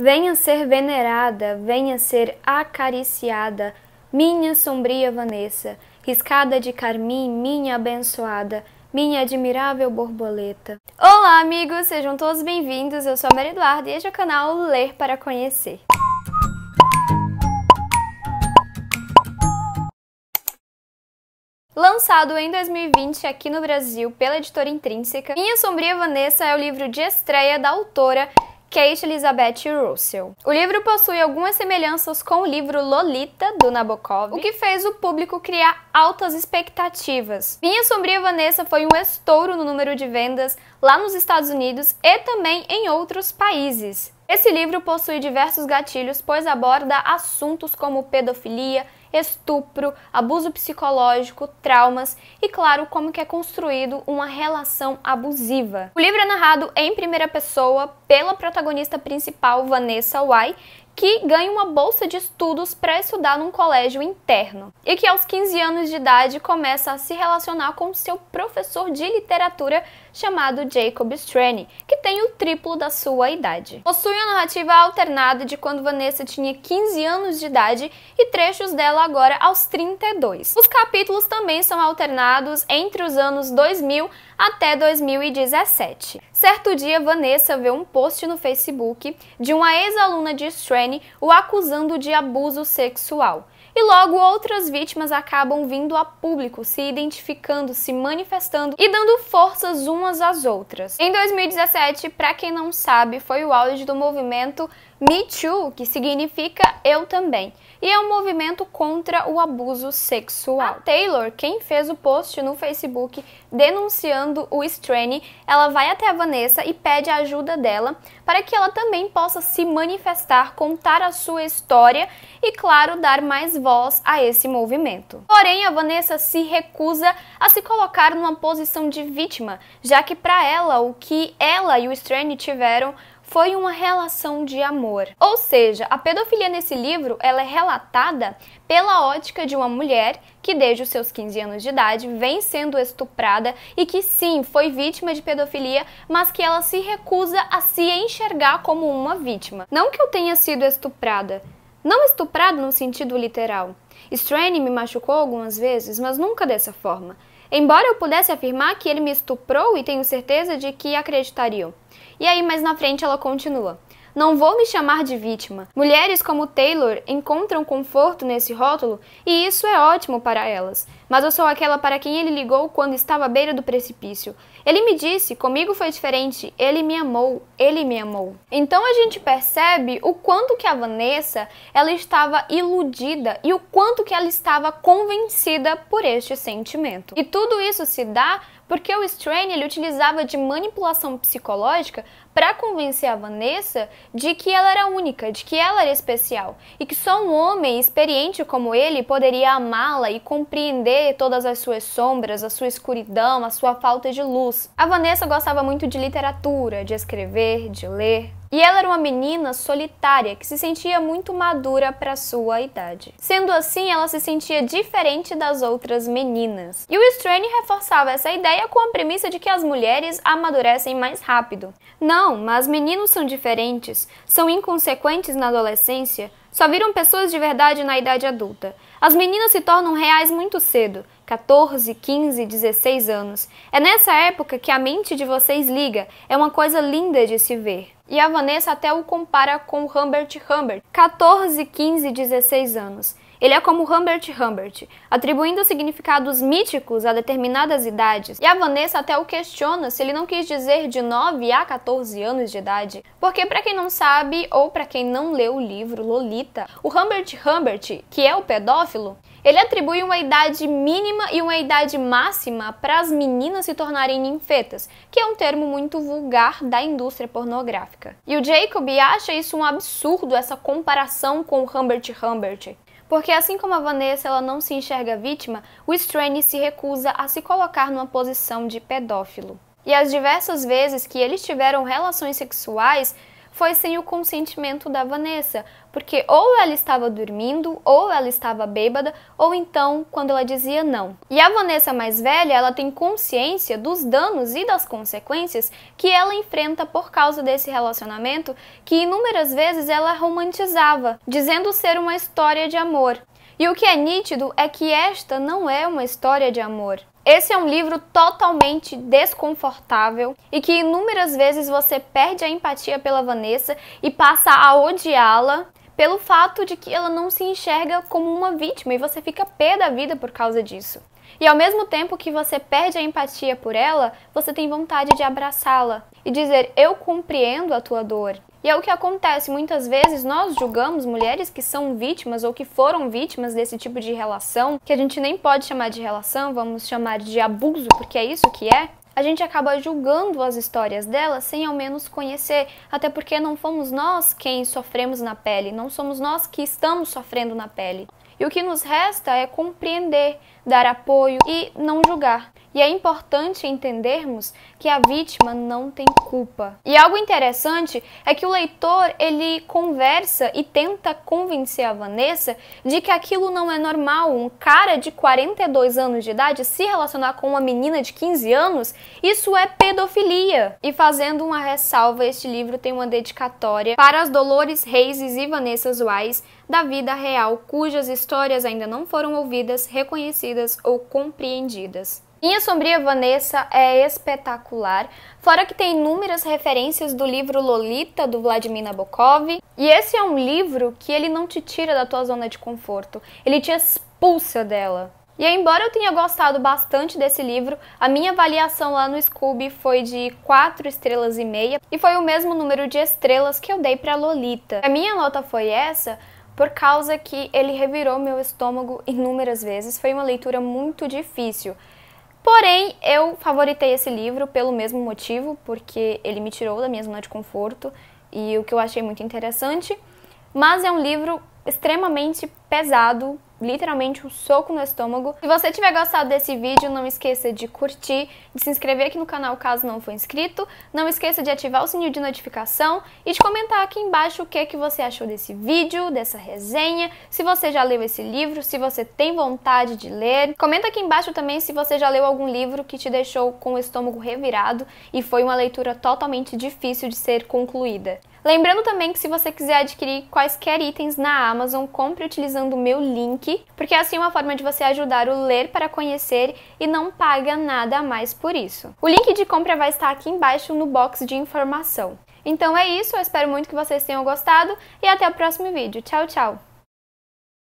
Venha ser venerada, venha ser acariciada, minha sombria Vanessa, riscada de carmim, minha abençoada, minha admirável borboleta. Olá, amigos, sejam todos bem-vindos. Eu sou a Maria Eduarda e este é o canal Ler para Conhecer. Lançado em 2020 aqui no Brasil pela editora Intrínseca, Minha Sombria Vanessa é o livro de estreia da autora Kate é Elizabeth Russell. O livro possui algumas semelhanças com o livro Lolita, do Nabokov, o que fez o público criar altas expectativas. Minha Sombria Vanessa foi um estouro no número de vendas lá nos Estados Unidos e também em outros países. Esse livro possui diversos gatilhos, pois aborda assuntos como pedofilia, estupro, abuso psicológico, traumas e, claro, como que é construído uma relação abusiva. O livro é narrado em primeira pessoa pela protagonista principal, Vanessa Wai, que ganha uma bolsa de estudos para estudar num colégio interno e que aos 15 anos de idade começa a se relacionar com seu professor de literatura chamado Jacob Strane, que tem o triplo da sua idade. Possui a narrativa alternada de quando Vanessa tinha 15 anos de idade e trechos dela agora aos 32. Os capítulos também são alternados entre os anos 2000 até 2017. Certo dia, Vanessa vê um post no Facebook de uma ex-aluna de Strene o acusando de abuso sexual. E logo outras vítimas acabam vindo a público, se identificando, se manifestando e dando forças umas às outras. Em 2017, para quem não sabe, foi o auge do movimento me Too, que significa eu também, e é um movimento contra o abuso sexual. A Taylor, quem fez o post no Facebook denunciando o Stranny, ela vai até a Vanessa e pede a ajuda dela para que ela também possa se manifestar, contar a sua história e, claro, dar mais voz a esse movimento. Porém, a Vanessa se recusa a se colocar numa posição de vítima, já que para ela o que ela e o Stranny tiveram foi uma relação de amor. Ou seja, a pedofilia nesse livro ela é relatada pela ótica de uma mulher que desde os seus 15 anos de idade vem sendo estuprada e que sim, foi vítima de pedofilia, mas que ela se recusa a se enxergar como uma vítima. Não que eu tenha sido estuprada, não estuprado no sentido literal. Straney me machucou algumas vezes, mas nunca dessa forma. Embora eu pudesse afirmar que ele me estuprou e tenho certeza de que acreditariam. E aí, mais na frente, ela continua. Não vou me chamar de vítima. Mulheres como Taylor encontram conforto nesse rótulo e isso é ótimo para elas. Mas eu sou aquela para quem ele ligou quando estava à beira do precipício. Ele me disse, comigo foi diferente, ele me amou, ele me amou. Então a gente percebe o quanto que a Vanessa, ela estava iludida e o quanto que ela estava convencida por este sentimento. E tudo isso se dá porque o Strain ele utilizava de manipulação psicológica para convencer a Vanessa de que ela era única, de que ela era especial e que só um homem experiente como ele poderia amá-la e compreender todas as suas sombras, a sua escuridão, a sua falta de luz. A Vanessa gostava muito de literatura, de escrever, de ler, e ela era uma menina solitária que se sentia muito madura para sua idade. Sendo assim, ela se sentia diferente das outras meninas. E o Strange reforçava essa ideia com a premissa de que as mulheres amadurecem mais rápido. Não, mas meninos são diferentes, são inconsequentes na adolescência, só viram pessoas de verdade na idade adulta. As meninas se tornam reais muito cedo. 14, 15, 16 anos. É nessa época que a mente de vocês liga, é uma coisa linda de se ver. E a Vanessa até o compara com Humbert Humbert, 14, 15, 16 anos. Ele é como Humbert Humbert, atribuindo significados míticos a determinadas idades, e a Vanessa até o questiona se ele não quis dizer de 9 a 14 anos de idade, porque para quem não sabe ou para quem não leu o livro Lolita, o Humbert Humbert, que é o pedófilo, ele atribui uma idade mínima e uma idade máxima para as meninas se tornarem ninfetas, que é um termo muito vulgar da indústria pornográfica. E o Jacob acha isso um absurdo, essa comparação com Humbert Humbert. Porque assim como a Vanessa ela não se enxerga vítima, o Strange se recusa a se colocar numa posição de pedófilo. E as diversas vezes que eles tiveram relações sexuais, foi sem o consentimento da Vanessa, porque ou ela estava dormindo, ou ela estava bêbada, ou então quando ela dizia não. E a Vanessa mais velha, ela tem consciência dos danos e das consequências que ela enfrenta por causa desse relacionamento que inúmeras vezes ela romantizava, dizendo ser uma história de amor. E o que é nítido é que esta não é uma história de amor. Esse é um livro totalmente desconfortável e que inúmeras vezes você perde a empatia pela Vanessa e passa a odiá-la pelo fato de que ela não se enxerga como uma vítima e você fica pé da vida por causa disso. E ao mesmo tempo que você perde a empatia por ela, você tem vontade de abraçá-la e dizer: Eu compreendo a tua dor, e é o que acontece, muitas vezes nós julgamos mulheres que são vítimas ou que foram vítimas desse tipo de relação, que a gente nem pode chamar de relação, vamos chamar de abuso, porque é isso que é. A gente acaba julgando as histórias delas sem ao menos conhecer, até porque não fomos nós quem sofremos na pele, não somos nós que estamos sofrendo na pele. E o que nos resta é compreender, dar apoio e não julgar. E é importante entendermos que a vítima não tem culpa. E algo interessante é que o leitor, ele conversa e tenta convencer a Vanessa de que aquilo não é normal, um cara de 42 anos de idade se relacionar com uma menina de 15 anos, isso é pedofilia. E fazendo uma ressalva, este livro tem uma dedicatória para as Dolores Reis e Vanessa Zuais da vida real, cujas histórias ainda não foram ouvidas, reconhecidas ou compreendidas. Minha Sombria Vanessa é espetacular, fora que tem inúmeras referências do livro Lolita, do Vladimir Nabokov. E esse é um livro que ele não te tira da tua zona de conforto, ele te expulsa dela. E embora eu tenha gostado bastante desse livro, a minha avaliação lá no Scooby foi de 4 estrelas e meia, e foi o mesmo número de estrelas que eu dei para Lolita. A minha nota foi essa por causa que ele revirou meu estômago inúmeras vezes, foi uma leitura muito difícil. Porém, eu favoritei esse livro pelo mesmo motivo, porque ele me tirou da minha zona de conforto e o que eu achei muito interessante. Mas é um livro extremamente pesado literalmente um soco no estômago. Se você tiver gostado desse vídeo, não esqueça de curtir, de se inscrever aqui no canal caso não for inscrito, não esqueça de ativar o sininho de notificação e de comentar aqui embaixo o que, é que você achou desse vídeo, dessa resenha, se você já leu esse livro, se você tem vontade de ler. Comenta aqui embaixo também se você já leu algum livro que te deixou com o estômago revirado e foi uma leitura totalmente difícil de ser concluída. Lembrando também que se você quiser adquirir quaisquer itens na Amazon, compre utilizando o meu link, porque é assim uma forma de você ajudar o Ler para Conhecer e não paga nada a mais por isso. O link de compra vai estar aqui embaixo no box de informação. Então é isso, eu espero muito que vocês tenham gostado e até o próximo vídeo. Tchau, tchau!